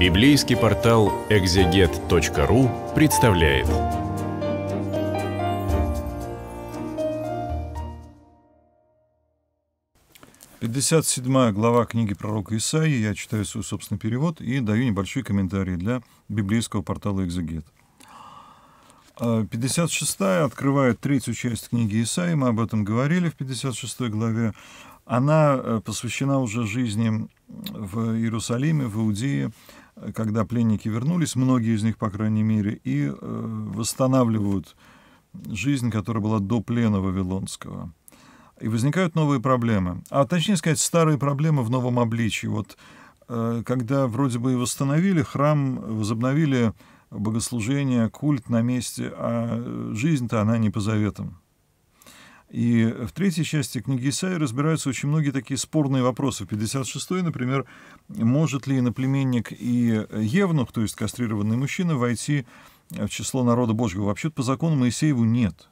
Библейский портал экзегет.ру представляет. Пятьдесят седьмая глава книги пророка Исаии. Я читаю свой собственный перевод и даю небольшой комментарий для библейского портала «Экзегет». 56 а, открывает третью часть книги Исаи. мы об этом говорили в 56 главе. Она э, посвящена уже жизни в Иерусалиме, в Иудее, когда пленники вернулись, многие из них, по крайней мере, и э, восстанавливают жизнь, которая была до плена Вавилонского. И возникают новые проблемы. А точнее сказать, старые проблемы в новом обличии. Вот э, когда вроде бы и восстановили храм, возобновили богослужение, культ на месте, а э, жизнь-то она не по заветам. И в третьей части книги Исаи разбираются очень многие такие спорные вопросы. в 56-й, например, может ли иноплеменник и евнух, то есть кастрированный мужчина, войти в число народа Божьего? Вообще-то по закону Моисееву нет.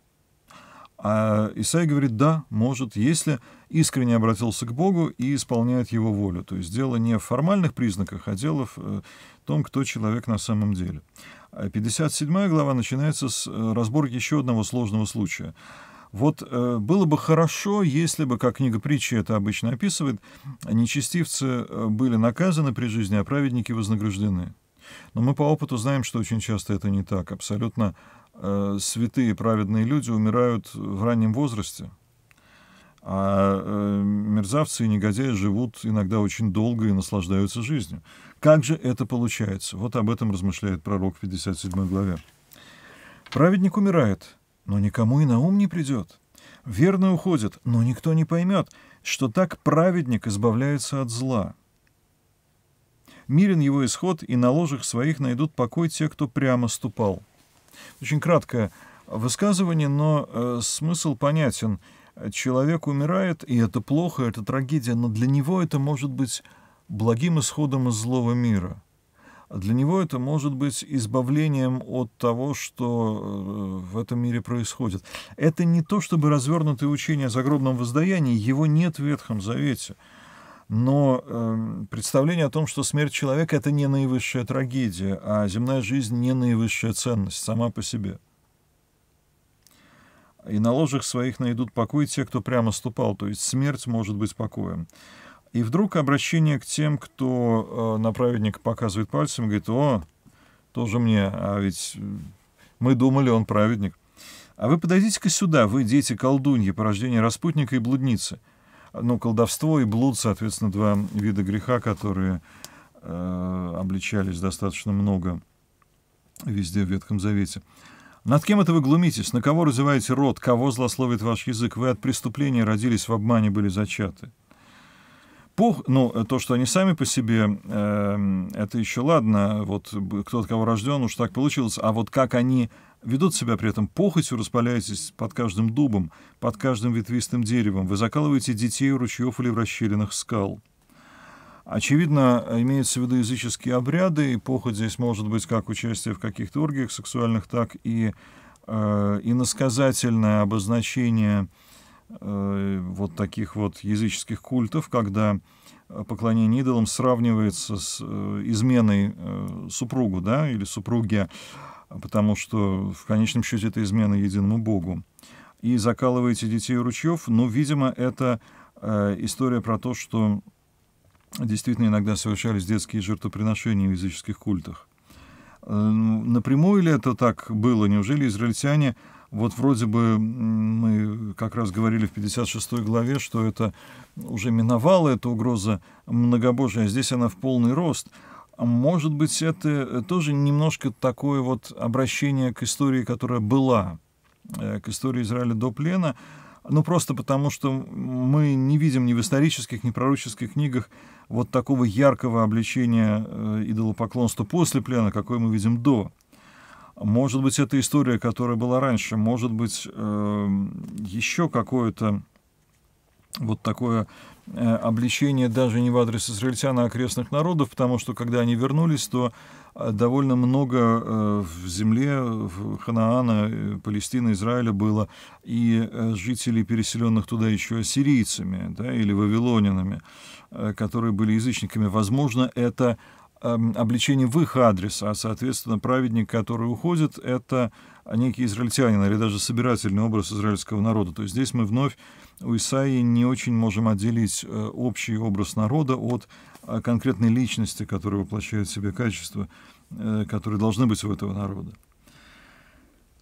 А Исаия говорит, да, может, если искренне обратился к Богу и исполняет его волю. То есть дело не в формальных признаках, а дело в э, том, кто человек на самом деле. 57 а глава начинается с э, разборки еще одного сложного случая. Вот э, было бы хорошо, если бы, как книга притчи это обычно описывает, нечестивцы э, были наказаны при жизни, а праведники вознаграждены. Но мы по опыту знаем, что очень часто это не так. Абсолютно э, святые праведные люди умирают в раннем возрасте, а э, мерзавцы и негодяи живут иногда очень долго и наслаждаются жизнью. Как же это получается? Вот об этом размышляет пророк в 57 главе. Праведник умирает, но никому и на ум не придет. Верно уходят, но никто не поймет, что так праведник избавляется от зла. Мирен его исход, и на ложах своих найдут покой те, кто прямо ступал. Очень краткое высказывание, но э, смысл понятен. Человек умирает, и это плохо, это трагедия, но для него это может быть благим исходом из злого мира – для него это может быть избавлением от того, что э, в этом мире происходит. Это не то, чтобы развернутое учение о загробном воздаянии, его нет в Ветхом Завете. Но э, представление о том, что смерть человека – это не наивысшая трагедия, а земная жизнь – не наивысшая ценность сама по себе. И на ложах своих найдут покой те, кто прямо ступал, то есть смерть может быть покоем. И вдруг обращение к тем, кто э, на праведника показывает пальцем, говорит, о, тоже мне, а ведь мы думали, он праведник. А вы подойдите-ка сюда, вы дети колдуньи, порождение распутника и блудницы. Ну, колдовство и блуд, соответственно, два вида греха, которые э, обличались достаточно много везде в Ветхом Завете. Над кем это вы глумитесь? На кого разеваете рот? Кого злословит ваш язык? Вы от преступления родились, в обмане были зачаты. Пох, ну, то, что они сами по себе, э, это еще ладно, вот кто от кого рожден, уж так получилось, а вот как они ведут себя при этом похотью, распаляетесь под каждым дубом, под каждым ветвистым деревом, вы закалываете детей у ручьев или в расщелинах скал. Очевидно, имеются в виду языческие обряды, и похоть здесь может быть как участие в каких-то оргиях сексуальных, так и э, иносказательное обозначение э, Э, вот таких вот языческих культов, когда э, поклонение идолам сравнивается с э, изменой супругу да, или супруге, потому что в конечном счете это измена единому Богу. И закалываете детей ручьев, ну, видимо, это история про то, что действительно иногда совершались детские жертвоприношения в языческих культах. Эм, напрямую ли это так было? Неужели израильтяне, вот вроде бы мы как раз говорили в 56 главе, что это уже миновала эта угроза многобожия, а здесь она в полный рост. Может быть, это э, тоже немножко такое вот обращение к истории, которая была, э, к истории Израиля до плена, ну, просто потому, что мы не видим ни в исторических, ни в пророческих книгах вот такого яркого обличения э, идолопоклонства после плена, какое мы видим до. Может быть, это история, которая была раньше, может быть, эм, еще какое-то вот такое э, обличение даже не в адрес израильтян, а окрестных народов, потому что когда они вернулись, то а довольно много э, в земле в Ханаана, э, Палестины, Израиля было и э, жителей, переселенных туда еще сирийцами да, или вавилонинами, которые были язычниками. Возможно, это эм, обличение в их адрес, а, соответственно, праведник, который уходит, это некий израильтянин или даже собирательный образ израильского народа. То есть здесь мы вновь у Исаи не очень можем отделить э, общий образ народа от а, конкретной личности, которая воплощает в себе качества, э, которые должны быть у этого народа.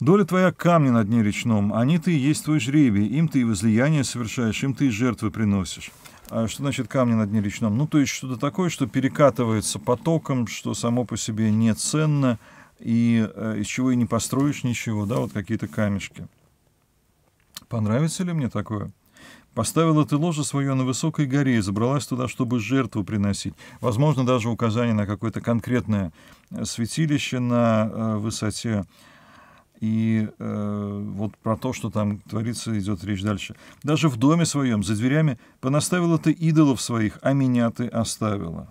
Доля твоя камни на дне речном, они ты и есть твой жребий, им ты и возлияние совершаешь, им ты и жертвы приносишь. А что значит камни на дне речном? Ну, то есть что-то такое, что перекатывается потоком, что само по себе не ценно, и э, из чего и не построишь ничего, да, вот какие-то камешки. Понравится ли мне такое? Поставила ты ложе свое на высокой горе и забралась туда, чтобы жертву приносить. Возможно, даже указание на какое-то конкретное э, святилище на э, высоте. И э, вот про то, что там творится, идет речь дальше. Даже в доме своем, за дверями, понаставила ты идолов своих, а меня ты оставила.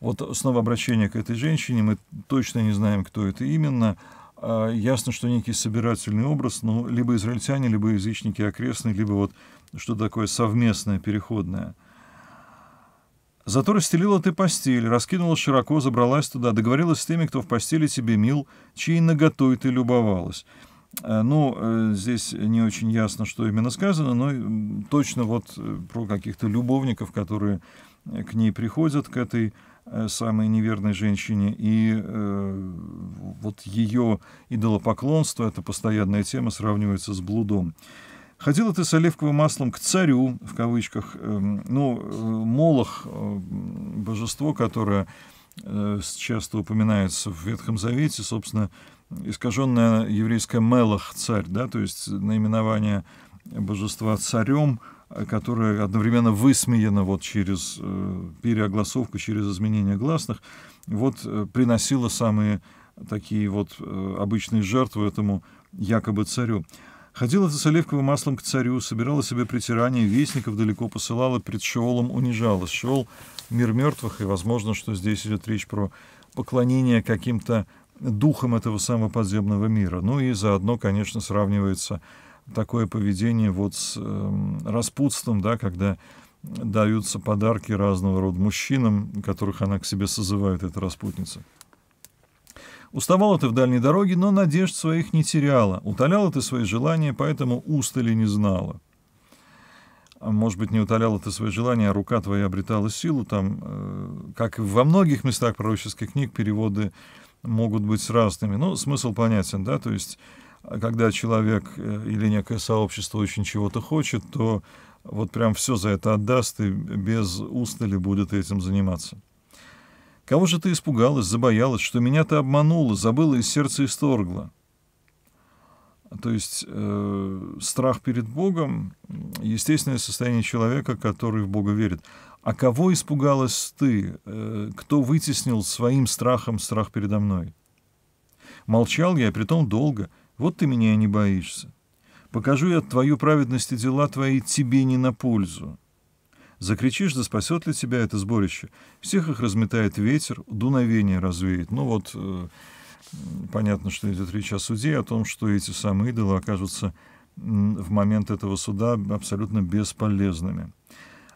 Вот снова обращение к этой женщине, мы точно не знаем, кто это именно, а, ясно, что некий собирательный образ, ну либо израильтяне, либо язычники окрестные, либо вот что такое совместное, переходное. Зато расстелила ты постель, раскинула широко, забралась туда, договорилась с теми, кто в постели тебе мил, чьей наготой ты любовалась. А, ну, э, здесь не очень ясно, что именно сказано, но точно вот э, про каких-то любовников, которые э, к ней приходят, к этой Э, самой неверной женщине. И э, вот ее идолопоклонство, это постоянная тема, сравнивается с блудом. Ходила ты с оливковым маслом к царю, в кавычках, э, ну, э, Молох, э, божество, которое э, часто упоминается в Ветхом Завете, собственно, искаженное еврейское Мелах, царь, да, то есть наименование божества царем – которая одновременно высмеяна вот через э, переогласовку, через изменение гласных, вот э, приносила самые такие вот э, обычные жертвы этому якобы царю. Ходила Цесалевкова маслом к царю, собирала себе притирание, вестников далеко посылала, пред Шеолом унижалась, Шеол — мир мертвых, и возможно, что здесь идет речь про поклонение каким-то духом этого самого подземного мира. Ну и заодно, конечно, сравнивается такое поведение вот с эм, распутством, да, когда даются подарки разного рода мужчинам, которых она к себе созывает, эта распутница. Уставала ты в дальней дороге, но надежд своих не теряла. Утоляла ты свои желания, поэтому устали не знала. А может быть, не утоляла ты свои желания, а рука твоя обретала силу. Там, э, как и во многих местах пророческих книг, переводы могут быть разными. Но ну, смысл понятен, да, то есть а когда человек э, или некое сообщество очень чего-то хочет, то вот прям все за это отдаст и без устали будет этим заниматься. Кого же ты испугалась, забоялась, что меня ты обманула, забыла из сердца исторгла? То есть э, страх перед Богом — естественное состояние человека, который в Бога верит. А кого испугалась ты? Э, кто вытеснил своим страхом страх передо мной? Молчал я, и притом долго — вот ты меня не боишься. Покажу я твою праведность и дела твои тебе не на пользу. Закричишь, да спасет ли тебя это сборище? Всех их разметает ветер, дуновение развеет. Ну вот, э, понятно, что идет речь о суде, о том, что эти самые идолы окажутся в момент этого суда абсолютно бесполезными.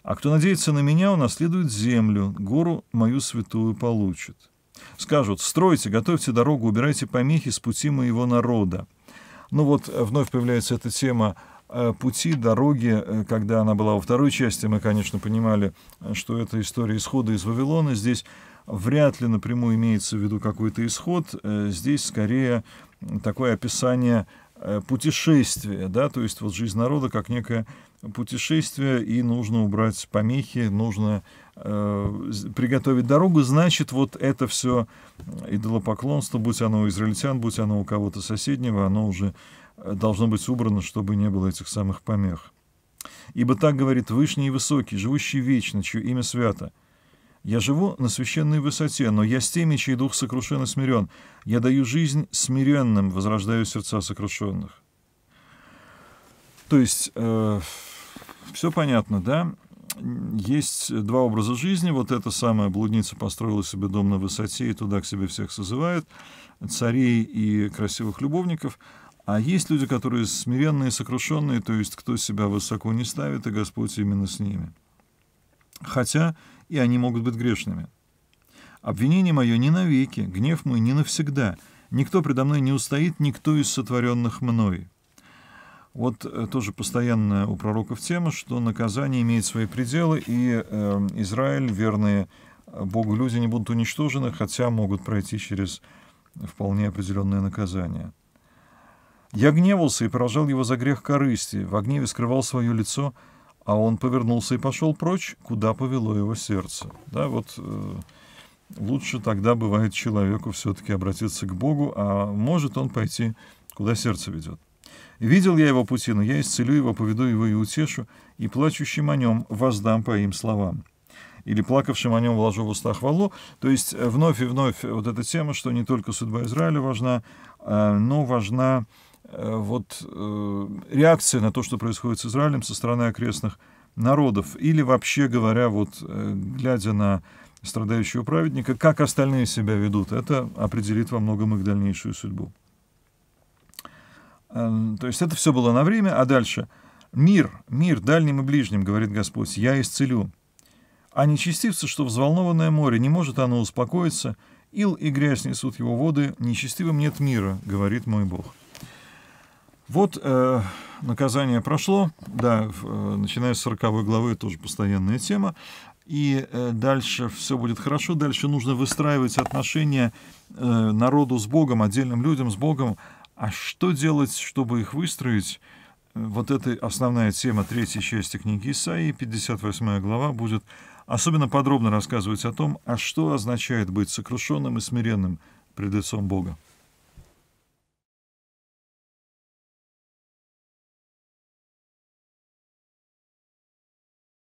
А кто надеется на меня, унаследует землю, гору мою святую получит. Скажут, стройте, готовьте дорогу, убирайте помехи с пути моего народа. Ну вот э, вновь появляется эта тема э, пути, дороги, э, когда она была во второй части, мы, конечно, понимали, что это история исхода из Вавилона. Здесь вряд ли напрямую имеется в виду какой-то исход. Здесь скорее такое описание путешествия, да, то есть вот жизнь народа как некое путешествие, и нужно убрать помехи, нужно Э, приготовить дорогу, значит, вот это все идолопоклонство, будь оно у израильтян, будь оно у кого-то соседнего, оно уже э, должно быть убрано, чтобы не было этих самых помех. Ибо так говорит Вышний и Высокий, живущий вечно, чье имя свято. Я живу на священной высоте, но я с теми, чей дух сокрушен и смирен. Я даю жизнь смиренным, возрождаю сердца сокрушенных. То есть, э, все понятно, да? есть два образа жизни. Вот эта самая блудница построила себе дом на высоте и туда к себе всех созывает, царей и красивых любовников. А есть люди, которые смиренные, сокрушенные, то есть кто себя высоко не ставит, и Господь именно с ними. Хотя и они могут быть грешными. Обвинение мое не навеки, гнев мой не навсегда. Никто предо мной не устоит, никто из сотворенных мной. Вот э, тоже постоянная у пророков тема, что наказание имеет свои пределы, и э, Израиль, верные э, Богу люди, не будут уничтожены, хотя могут пройти через вполне определенное наказание. Я гневался и поражал его за грех корысти, в гневе скрывал свое лицо, а он повернулся и пошел прочь, куда повело его сердце. Да, вот э, лучше тогда бывает человеку все-таки обратиться к Богу, а может он пойти, куда сердце ведет. Видел я его пути, но я исцелю его, поведу его и утешу, и плачущим о нем воздам по им словам» или плакавшим о нем вложу в уста хвалу. То есть э, вновь и вновь э, вот эта тема, что не только судьба Израиля важна, а, но важна э, вот реакция на то, что происходит с Израилем со стороны окрестных народов. Или вообще говоря, вот глядя на страдающего праведника, как остальные себя ведут, это определит во многом их дальнейшую судьбу. Эм, то есть это все было на время, а дальше «Мир, мир дальним и ближним, говорит Господь, я исцелю». А нечестивцы, что взволнованное море, не может оно успокоиться, ил и грязь несут его воды, нечестивым нет мира, говорит мой Бог. Вот э, наказание прошло, да, э, начиная с 40 главы, тоже постоянная тема, и э, дальше все будет хорошо, дальше нужно выстраивать отношения э, народу с Богом, отдельным людям с Богом, а что делать, чтобы их выстроить? Вот это основная тема третьей части книги Исаии, 58 глава, будет особенно подробно рассказывать о том, а что означает быть сокрушенным и смиренным пред лицом Бога.